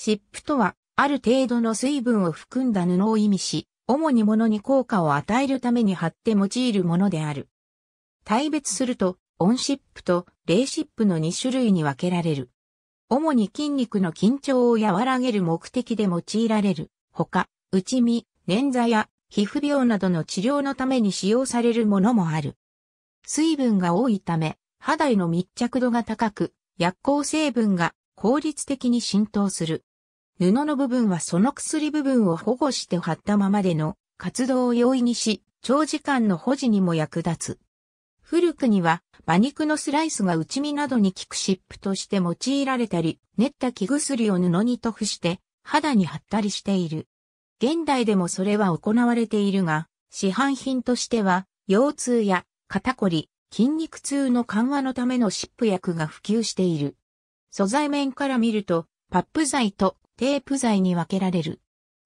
湿布とは、ある程度の水分を含んだ布を意味し、主に物に効果を与えるために貼って用いるものである。大別すると、オン布と冷湿布の2種類に分けられる。主に筋肉の緊張を和らげる目的で用いられる。ほか、内身、捻挫や皮膚病などの治療のために使用されるものもある。水分が多いため、肌への密着度が高く、薬効成分が効率的に浸透する。布の部分はその薬部分を保護して貼ったままでの活動を容易にし、長時間の保持にも役立つ。古くには馬肉のスライスが内身などに効く湿布として用いられたり、練った木薬を布に塗布して肌に貼ったりしている。現代でもそれは行われているが、市販品としては腰痛や肩こり、筋肉痛の緩和のための湿布薬が普及している。素材面から見ると、パップ剤とテープ剤に分けられる。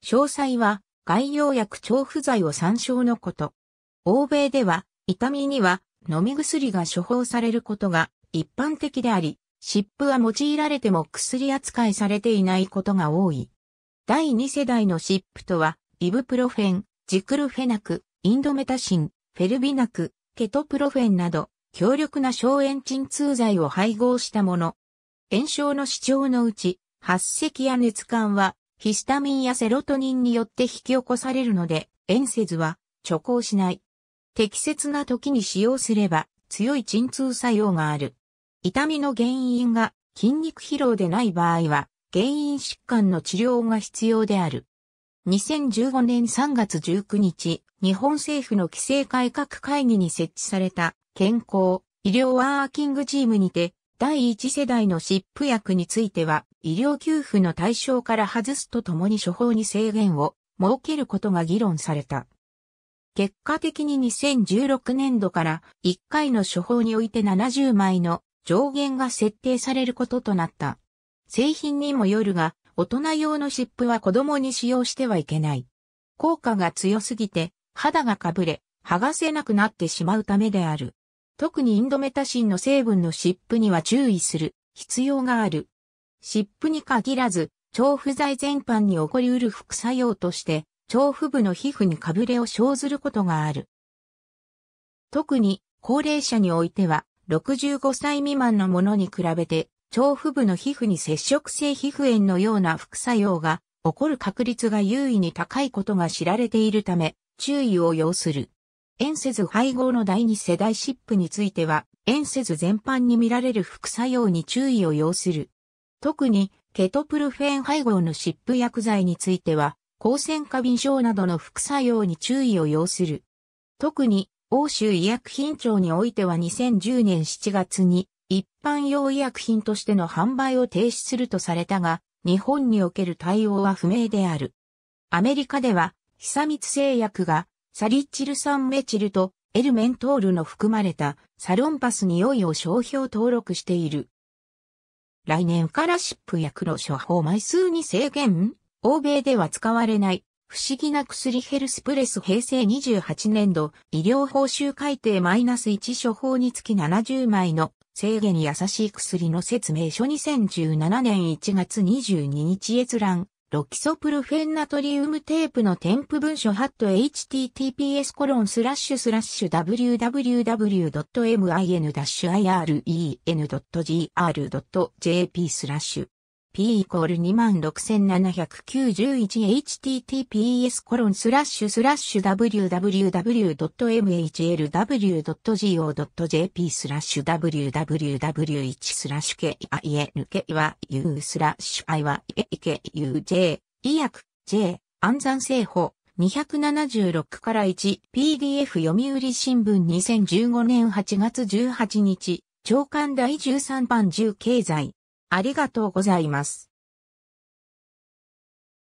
詳細は概要薬調布剤を参照のこと。欧米では痛みには飲み薬が処方されることが一般的であり、湿布は用いられても薬扱いされていないことが多い。第2世代の湿布とは、イブプロフェン、ジクルフェナク、インドメタシン、フェルビナク、ケトプロフェンなど、強力な消炎鎮痛剤を配合したもの。炎症の主張のうち、発石や熱感は、ヒスタミンやセロトニンによって引き起こされるので、遠接は、貯行しない。適切な時に使用すれば、強い鎮痛作用がある。痛みの原因が筋肉疲労でない場合は、原因疾患の治療が必要である。2015年3月19日、日本政府の規制改革会議に設置された健康医療ワーキングチームにて、第1世代の湿布薬については、医療給付の対象から外すとともに処方に制限を設けることが議論された。結果的に2016年度から1回の処方において70枚の上限が設定されることとなった。製品にもよるが、大人用の湿布は子供に使用してはいけない。効果が強すぎて、肌がかぶれ、剥がせなくなってしまうためである。特にインドメタシンの成分の湿布には注意する必要がある。湿布に限らず、調布剤全般に起こりうる副作用として、調布部の皮膚にかぶれを生ずることがある。特に、高齢者においては、65歳未満のものに比べて、調布部の皮膚に接触性皮膚炎のような副作用が起こる確率が優位に高いことが知られているため、注意を要する。炎せず配合の第二世代シップについては、炎せず全般に見られる副作用に注意を要する。特にケトプルフェン配合の湿布薬剤については、抗酸化敏症などの副作用に注意を要する。特に、欧州医薬品庁においては2010年7月に一般用医薬品としての販売を停止するとされたが、日本における対応は不明である。アメリカでは、久光製薬がサリチル酸メチルとエルメントールの含まれたサロンパスに良いを商標登録している。来年からシップや黒処方枚数に制限欧米では使われない。不思議な薬ヘルスプレス平成28年度医療報酬改定マイナス -1 処方につき70枚の制限優しい薬の説明書2017年1月22日閲覧ロキソプルフェンナトリウムテープの添付文書ハット https コロンスラッシュスラッシュ www.min-ire.gr.jp スラッシュ p イコール 26791https コロンスラッシュスラッシュ www.mhlw.go.jp スラッシュ www1 スラッシュ KINKYU スラッシュ i は AKUJ 医薬 J 暗算製法276から1 PDF 読売新聞2015年8月18日長官第13番10経済ありがとうございます。